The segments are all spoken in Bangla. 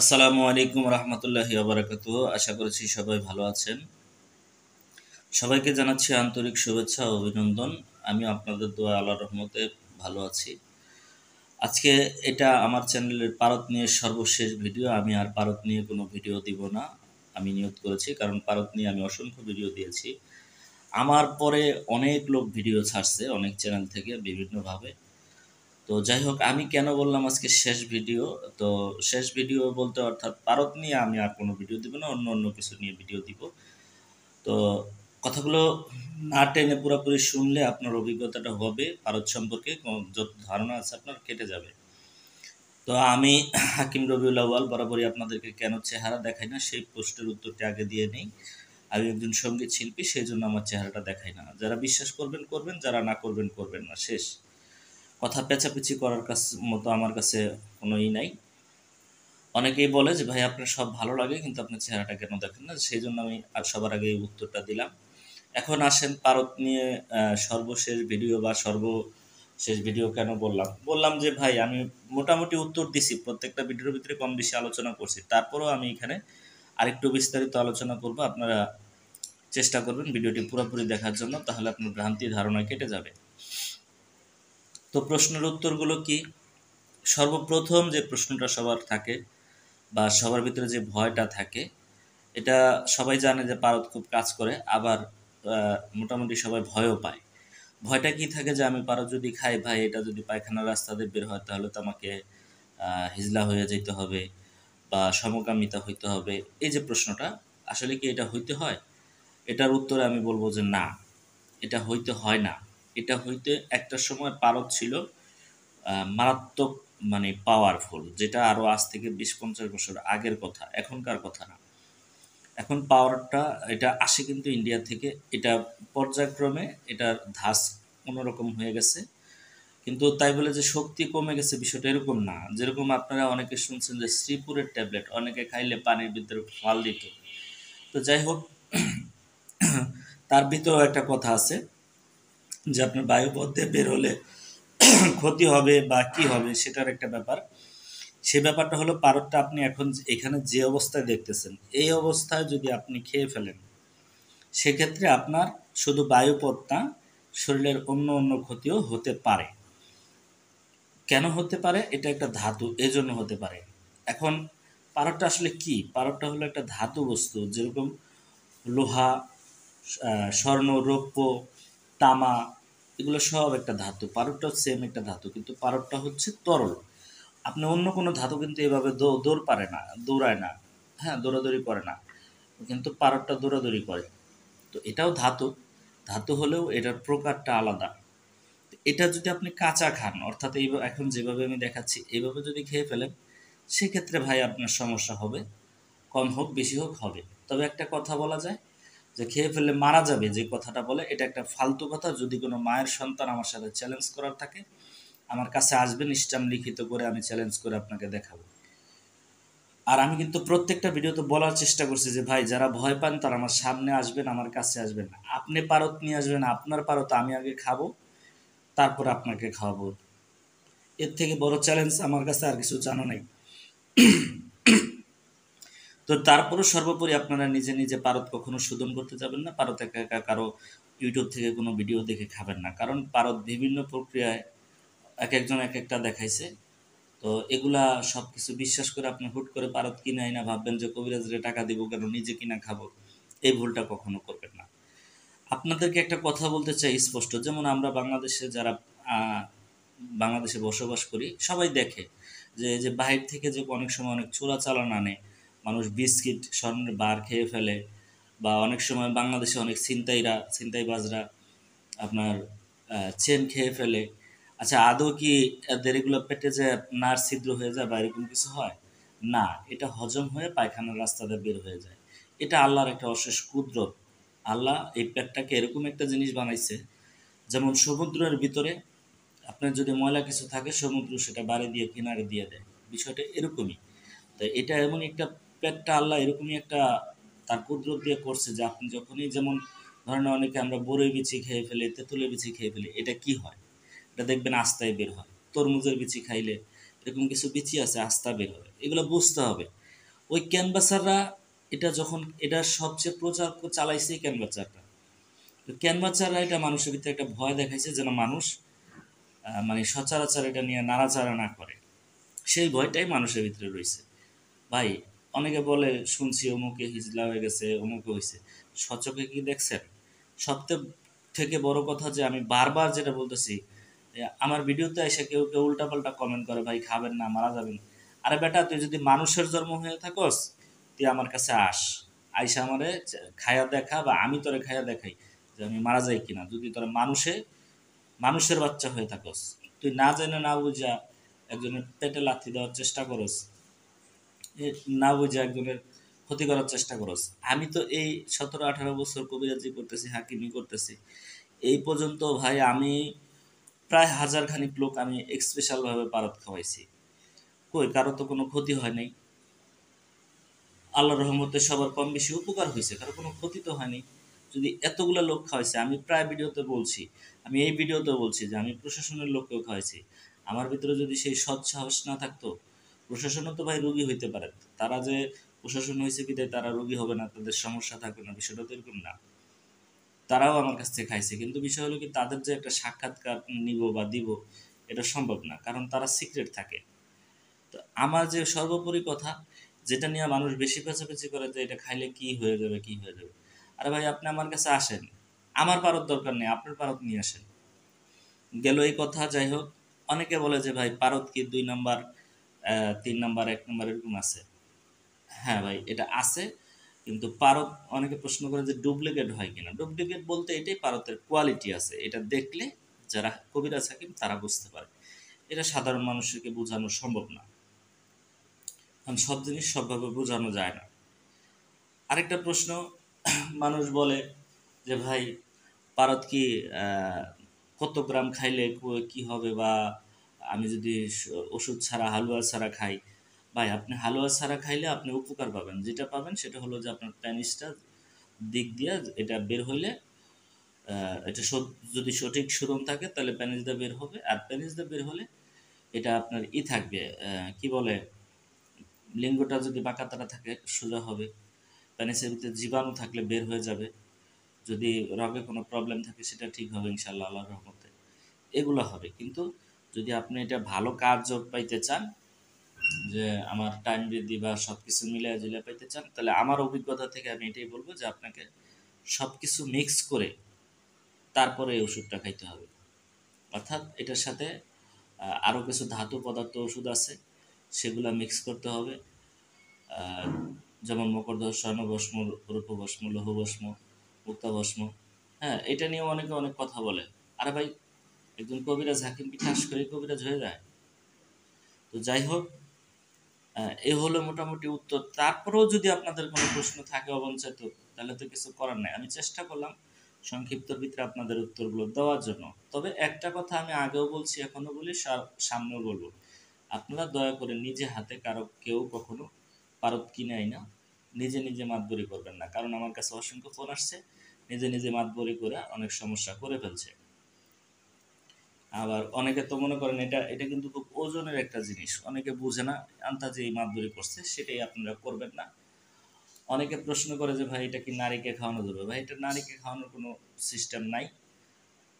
আসসালামু আলাইকুম রহমতুল্লাহি আবরাকাত আশা করছি সবাই ভালো আছেন সবাইকে জানাচ্ছি আন্তরিক শুভেচ্ছা অভিনন্দন আমি আপনাদের দোয়া আল্লাহ রহমতে ভালো আছি আজকে এটা আমার চ্যানেলের পারত নিয়ে সর্বশেষ ভিডিও আমি আর পারত নিয়ে কোনো ভিডিও দিব না আমি নিয়োগ করেছি কারণ পারত নিয়ে আমি অসংখ্য ভিডিও দিয়েছি আমার পরে অনেক লোক ভিডিও ছাড়ছে অনেক চ্যানেল থেকে বিভিন্নভাবে তো যাই হোক আমি কেন বললাম আজকে শেষ ভিডিও তো শেষ ভিডিও বলতে অর্থাৎ পারত নিয়ে আমি আর কোনো ভিডিও দিব না অন্য অন্য কিছু নিয়ে ভিডিও দিব তো কথাগুলো না টেনে পুরোপুরি শুনলে আপনার অভিজ্ঞতাটা হবে পারত সম্পর্কে যত ধারণা আছে আপনার কেটে যাবে তো আমি হাকিম রবিউল আওয়াল বরাবরই আপনাদেরকে কেন চেহারা দেখাই না সেই প্রশ্নের উত্তরটি আগে দিয়ে নেই আমি একজন সঙ্গীত শিল্পী সেই জন্য আমার চেহারাটা দেখাই না যারা বিশ্বাস করবেন করবেন যারা না করবেন করবেন না শেষ কথা পেঁচাপেচি করার কাছে মতো আমার কাছে কোনোই নাই অনেকেই বলে যে ভাই আপনার সব ভালো লাগে কিন্তু আপনার চেহারাটা কেন দেখেন না সেই জন্য আমি আর সবার আগে এই উত্তরটা দিলাম এখন আসেন পারত নিয়ে সর্বশেষ ভিডিও বা সর্বশেষ ভিডিও কেন বললাম বললাম যে ভাই আমি মোটামুটি উত্তর দিছি প্রত্যেকটা ভিডিওর ভিতরে কম বেশি আলোচনা করছি তারপরেও আমি এখানে আরেকটু বিস্তারিত আলোচনা করব আপনারা চেষ্টা করবেন ভিডিওটি পুরোপুরি দেখার জন্য তাহলে আপনার ভ্রান্তি ধারণা কেটে যাবে তো প্রশ্নের উত্তরগুলো কি সর্বপ্রথম যে প্রশ্নটা সবার থাকে বা সবার ভিতরে যে ভয়টা থাকে এটা সবাই জানে যে পারদ খুব কাজ করে আবার মোটামুটি সবাই ভয়ও পায় ভয়টা কি থাকে যে আমি পারদ যদি খাই ভাই এটা যদি পায়খানার রাস্তা দিয়ে বের হয় তাহলে তো আমাকে হিজলা হয়ে যেতে হবে বা সমকামিতা হইতে হবে এই যে প্রশ্নটা আসলে কি এটা হইতে হয় এটার উত্তরে আমি বলবো যে না এটা হইতে হয় না এটা হইতে একটা সময় পারদ ছিল মারাত্মক মানে পাওয়ারফুল যেটা আরও আজ থেকে বিশ পঞ্চাশ বছর আগের কথা এখনকার কথা না এখন পাওয়ারটা এটা আসে কিন্তু ইন্ডিয়া থেকে এটা পর্যায়ক্রমে এটার ধাস কোনোরকম হয়ে গেছে কিন্তু তাই বলে যে শক্তি কমে গেছে বিষয়টা এরকম না যেরকম আপনারা অনেকে শুনছেন যে শ্রীপুরের ট্যাবলেট অনেকে খাইলে পানির ভিতরে ফাল দিত তো যাই হোক তার ভিতরেও একটা কথা আছে যে আপনার বায়ু পথে বের হলে ক্ষতি হবে বা কি হবে সেটার একটা ব্যাপার সে ব্যাপারটা হলো পারদটা আপনি এখন এখানে যে অবস্থায় দেখতেছেন এই অবস্থায় যদি আপনি খেয়ে ফেলেন সেক্ষেত্রে আপনার শুধু বায়ুপথ না শরীরের অন্য অন্য ক্ষতিও হতে পারে কেন হতে পারে এটা একটা ধাতু এজন্য হতে পারে এখন পারদটা আসলে কি পারদটা হলো একটা ধাতু বস্তু যেরকম লোহা স্বর্ণ রৌপ্য তামা এগুলো সব একটা ধাতু পারদটাও সেম একটা ধাতু কিন্তু পারদটা হচ্ছে তরল আপনি অন্য কোনো ধাতু কিন্তু এভাবে দৌড় পারে না দৌড়ায় না হ্যাঁ দৌড়াদৌড়ি করে না কিন্তু পারদটা দৌড়াদৌড়ি করে তো এটাও ধাতু ধাতু হলেও এটার প্রকারটা আলাদা এটা যদি আপনি কাঁচা খান অর্থাৎ এই এখন যেভাবে আমি দেখাচ্ছি এইভাবে যদি খেয়ে ফেলেন সেক্ষেত্রে ভাই আপনার সমস্যা হবে কম হোক বেশি হোক হবে তবে একটা কথা বলা যায় যে খেয়ে ফেললে মারা যাবে যে কথাটা বলে এটা একটা ফালতু কথা যদি কোনো মায়ের সন্তান আমার সাথে চ্যালেঞ্জ করার থাকে আমার কাছে আসবেন ইস্টাম লিখিত করে আমি চ্যালেঞ্জ করে আপনাকে দেখাবো আর আমি কিন্তু প্রত্যেকটা ভিডিওতে বলার চেষ্টা করছি যে ভাই যারা ভয় পান তারা আমার সামনে আসবেন আমার কাছে আসবেন আপনি পারত নিয়ে আসবেন আপনার পারত আমি আগে খাবো তারপর আপনাকে খাওয়াবো এর থেকে বড় চ্যালেঞ্জ আমার কাছে আর কিছু জানো নাই তো তারপরও সর্বোপরি আপনারা নিজে নিজে পারত কখনো শোধন করতে যাবেন না পারদ একা একা কারো ইউটিউব থেকে কোনো ভিডিও দেখে খাবেন না কারণ পারদ বিভিন্ন প্রক্রিয়ায় এক একজন এক একটা দেখাইছে তো এগুলা সব কিছু বিশ্বাস করে আপনি হুট করে পারত কিনাই না ভাববেন যে কবিরাজরে টাকা দিব কেন নিজে কিনা খাবো এই ভুলটা কখনো করবেন না আপনাদেরকে একটা কথা বলতে চাই স্পষ্ট যেমন আমরা বাংলাদেশে যারা বাংলাদেশে বসবাস করি সবাই দেখে যে যে বাহির থেকে যে অনেক সময় অনেক চোরা চালান আনে মানুষ বিস্কিট স্বর্ণের বার খেয়ে ফেলে বা অনেক সময় বাংলাদেশে অনেক ছিনতাইরা ছিনতাইবাজরা আপনার চেন খেয়ে ফেলে আচ্ছা আদৌ কি এদের এগুলো পেটে যে নার ছিদ্র হয়ে যায় বা এরকম কিছু হয় না এটা হজম হয়ে পায়খানার রাস্তাতে বের হয়ে যায় এটা আল্লাহর একটা অশেষ কুদরত আল্লাহ এই পেটটাকে এরকম একটা জিনিস বানাইছে যেমন সমুদ্রের ভিতরে আপনার যদি ময়লা কিছু থাকে সমুদ্র সেটা বাড়ি দিয়ে কিনারে দিয়ে দেয় বিষয়টা এরকমই তো এটা এমন একটা একটা আল্লাহ এরকমই একটা তার কুদরত দিয়ে করছে যে আপনি যখনই যেমন ধরেন অনেকে আমরা বড়ই বিচি খেয়ে ফেলে তেঁতুলের বিচি খেয়ে ফেলে এটা কি হয় এটা দেখবেন আস্তায় বের হয় তরমুজের বিচি খাইলে এরকম কিছু বিচি আছে আস্তা বের হবে এগুলো বুঝতে হবে ওই ক্যানভাসাররা এটা যখন এটা সবচেয়ে প্রচার চালাইছে ক্যানভাসারটা তো ক্যানভাসাররা এটা মানুষের ভিতরে একটা ভয় দেখাইছে যেন মানুষ মানে সচরাচর এটা নিয়ে নাড়াচাড়া না করে সেই ভয়টাই মানুষের ভিতরে রয়েছে ভাই অনেকে বলে শুনছি অমুকে হিজলা হয়ে গেছে অমুকে হয়েছে সচকে কি দেখছেন সবথেকে থেকে বড় কথা যে আমি বারবার যেটা বলতেছি আমার ভিডিওতে এসে কেউ কেউ উল্টাপাল্টা কমেন্ট করে ভাই খাবেন না মারা যাবেন আরে বেটা তুই যদি মানুষের জন্ম হয়ে থাকস তুই আমার কাছে আস আইসা আমারে খায়া দেখা বা আমি তোরে খায়া দেখাই যে আমি মারা যাই কিনা যদি তোরা মানুষে মানুষের বাচ্চা হয়ে থাকস তুই না জেনে না বুঝা একজনের পেটে লাথি দেওয়ার চেষ্টা করস না বুঝে একজনের ক্ষতি করার চেষ্টা করস আমি তো এই সতেরো আঠারো বছর কবিরাজি করতেছি হাকিমি করতেছি এই পর্যন্ত ভাই আমি প্রায় হাজার খানিক লোক আমি স্পেশালভাবে পারত খাওয়াইছি কই কারো তো কোনো ক্ষতি হয় নাই আল্লাহ রহমতে সবার কম বেশি উপকার হয়েছে কারো কোনো ক্ষতি তো হয়নি যদি এতগুলো লোক খাওয়াইছে আমি প্রায় ভিডিওতে বলছি আমি এই ভিডিওতে বলছি যে আমি প্রশাসনের লোককেও খাওয়াইছি আমার ভিতরে যদি সেই সৎ সাহস না থাকতো প্রশাসনও তো ভাই রোগী হইতে পারে তারা যে প্রশাসন হয়েছে কি তারা রোগী হবে না তাদের সমস্যা থাকবে না বিষয়টা তো এরকম না তারাও আমার কাছ থেকে খাইছে কিন্তু বিষয় হলো কি তাদের যে একটা সাক্ষাৎকার নিব বা দিব এটা সম্ভব না কারণ তারা সিক্রেট থাকে তো আমার যে সর্বোপরি কথা যেটা নিয়ে মানুষ বেশি পেঁচাপেচি করে যে এটা খাইলে কি হয়ে যাবে কি হয়ে যাবে আরে ভাই আপনি আমার কাছে আসেন আমার পারত দরকার নেই আপনার পারত নিয়ে আসেন গেল এই কথা যাই হোক অনেকে বলে যে ভাই পারত কি দুই নাম্বার তিন নাম্বার এক নাম্বার এরকম আছে হ্যাঁ ভাই এটা আছে কিন্তু পারত অনেকে প্রশ্ন করে যে ডুপ্লিকেট হয় কিনা ডুপ্লিকেট বলতে এটাই পারতের কোয়ালিটি আছে এটা দেখলে যারা কবিরা থাকেন তারা বুঝতে পারে এটা সাধারণ মানুষকে বোঝানো সম্ভব না কারণ সব জিনিস সবভাবে বোঝানো যায় না আরেকটা প্রশ্ন মানুষ বলে যে ভাই পারত কি কত গ্রাম খাইলে কি হবে বা আমি যদি ওষুধ ছাড়া হালুয়া ছাড়া খাই ভাই আপনি হালুয়া ছাড়া খাইলে আপনি উপকার পাবেন যেটা পাবেন সেটা হলো যে আপনার প্যানিসটা দিক দিয়ে এটা বের হইলে এটা যদি সঠিক সুরম থাকে তাহলে প্যানিসটা বের হবে আর প্যানিসটা বের হলে এটা আপনার ই থাকবে কি বলে লিঙ্গটা যদি তারা থাকে সোজা হবে প্যানিসের ভিতরে জীবাণু থাকলে বের হয়ে যাবে যদি রগে কোনো প্রবলেম থাকে সেটা ঠিক হবে ইনশাল্লাহ আল্লাহর রহমতে এগুলো হবে কিন্তু যদি আপনি এটা ভালো কার্য পাইতে চান যে আমার টাইম বৃদ্ধি বা সব কিছু মিলে জুলে পাইতে চান তাহলে আমার অভিজ্ঞতা থেকে আমি এটাই বলবো যে আপনাকে সব কিছু মিক্স করে তারপরে এই ওষুধটা খাইতে হবে অর্থাৎ এটার সাথে আরও কিছু ধাতু পদার্থ ওষুধ আছে সেগুলো মিক্স করতে হবে যেমন মকরদহ স্বর্ণভস্ম রূপভস্ম লৌহভস্ম মুক্তাভস্ম হ্যাঁ এটা নিয়ে অনেকে অনেক কথা বলে আরে ভাই একজন কবিরাজ হাকিমকে ঠাস করে কবিরাজ হয়ে যায় তো যাই হোক এ হলো মোটামুটি উত্তর তারপরেও যদি আপনাদের কোনো প্রশ্ন থাকে অবঞ্চিত তাহলে তো কিছু করার নাই আমি চেষ্টা করলাম সংক্ষিপ্ত ভিতরে আপনাদের উত্তরগুলো দেওয়ার জন্য তবে একটা কথা আমি আগেও বলছি এখনো বলি সামনেও বলবো আপনারা দয়া করে নিজে হাতে কারো কেউ কখনো পারত কিনে আই না নিজে নিজে মাতবরি করবেন না কারণ আমার কাছে অসংখ্য ফোন আসছে নিজে নিজে মাতবরি করে অনেক সমস্যা করে ফেলছে আবার অনেকে তো মনে করেন এটা এটা কিন্তু খুব ওজনের একটা জিনিস অনেকে বোঝে না আন্তাজে যে মাদুরি করছে সেটাই আপনারা করবেন না অনেকে প্রশ্ন করে যে ভাই এটা কি নারীকে খাওয়ানো যাবে ভাই এটা নারীকে খাওয়ানোর কোনো সিস্টেম নাই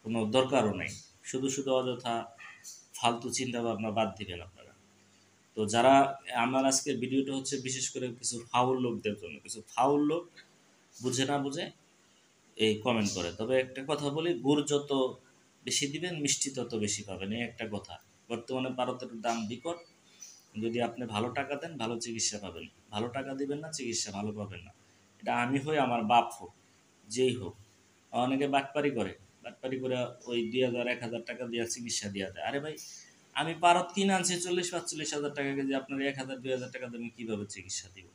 কোনো দরকারও নাই শুধু শুধু অযথা ফালতু চিন্তা ভাবনা বাদ দিবেন আপনারা তো যারা আমার আজকের ভিডিওটা হচ্ছে বিশেষ করে কিছু ফাউল লোকদের জন্য কিছু ফাউল লোক বুঝে না বুঝে এই কমেন্ট করে তবে একটা কথা বলি গুড় যত বেশি দিবেন মিষ্টি তত বেশি পাবেন এই একটা কথা বর্তমানে ভারতের দাম বিকট যদি আপনি ভালো টাকা দেন ভালো চিকিৎসা পাবেন ভালো টাকা দিবেন না চিকিৎসা ভালো পাবেন না এটা আমি হই আমার বাপ হোক যেই হোক অনেকে বাটপারি করে বাটপারি করে ওই দুই হাজার এক হাজার টাকা দিয়ে চিকিৎসা দেওয়া যায় আরে ভাই আমি পারত কিনে আনছি চল্লিশ পাঁচচল্লিশ হাজার টাকা কেজি আপনার এক হাজার দুই হাজার টাকা আমি কীভাবে চিকিৎসা দিব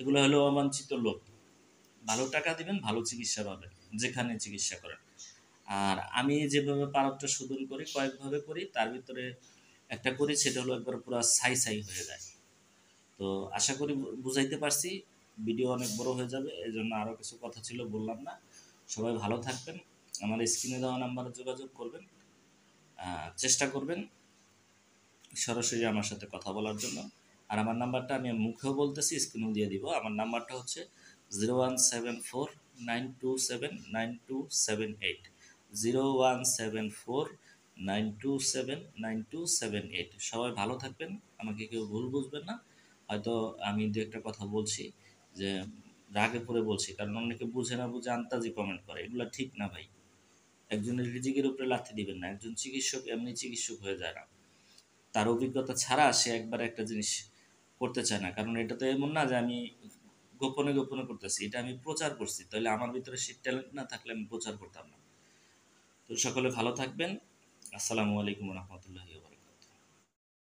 এগুলো হলো অবাঞ্ছিত লোক ভালো টাকা দিবেন ভালো চিকিৎসা পাবেন যেখানে চিকিৎসা করেন আর আমি যেভাবে পালকটা শোধন করি কয়েকভাবে করি তার ভিতরে একটা করি সেটা হলো একবার পুরো সাই সাই হয়ে যায় তো আশা করি বুঝাইতে পারছি ভিডিও অনেক বড় হয়ে যাবে এই জন্য আরও কিছু কথা ছিল বললাম না সবাই ভালো থাকবেন আমার স্ক্রিনে দেওয়া নাম্বারে যোগাযোগ করবেন চেষ্টা করবেন সরাসরি আমার সাথে কথা বলার জন্য আর আমার নাম্বারটা আমি মুখেও বলতেছি স্ক্রিনেও দিয়ে দিব আমার নাম্বারটা হচ্ছে zero one seven four nine two seven nine two seven eight zero one seven four nine two seven nine two seven eight সবাই ভালো থাকবেন আমাকে কেউ ভুল বুঝবেন না হয়তো আমি দু একটা কথা বলছি যে রাগে পরে বলছি কারণ অনেকে বুঝে না বুঝে আন্তাজি কমেন্ট করে এগুলো ঠিক না ভাই একজনের রিজিকের উপরে লাথি দিবেন না একজন চিকিৎসক এমনি চিকিৎসক হয়ে যায় না তার অভিজ্ঞতা ছাড়া সে একবার একটা জিনিস করতে চায় না কারণ এটা তো এমন না যে আমি গোপনে গোপনে করতেছি এটা আমি প্রচার করছি তাহলে আমার ভিতরে সে ট্যালেন্ট না থাকলে আমি প্রচার করতাম না তো সকলে ভালো থাকবেন আসসালামু আলাইকুম রহমতুল্লাহ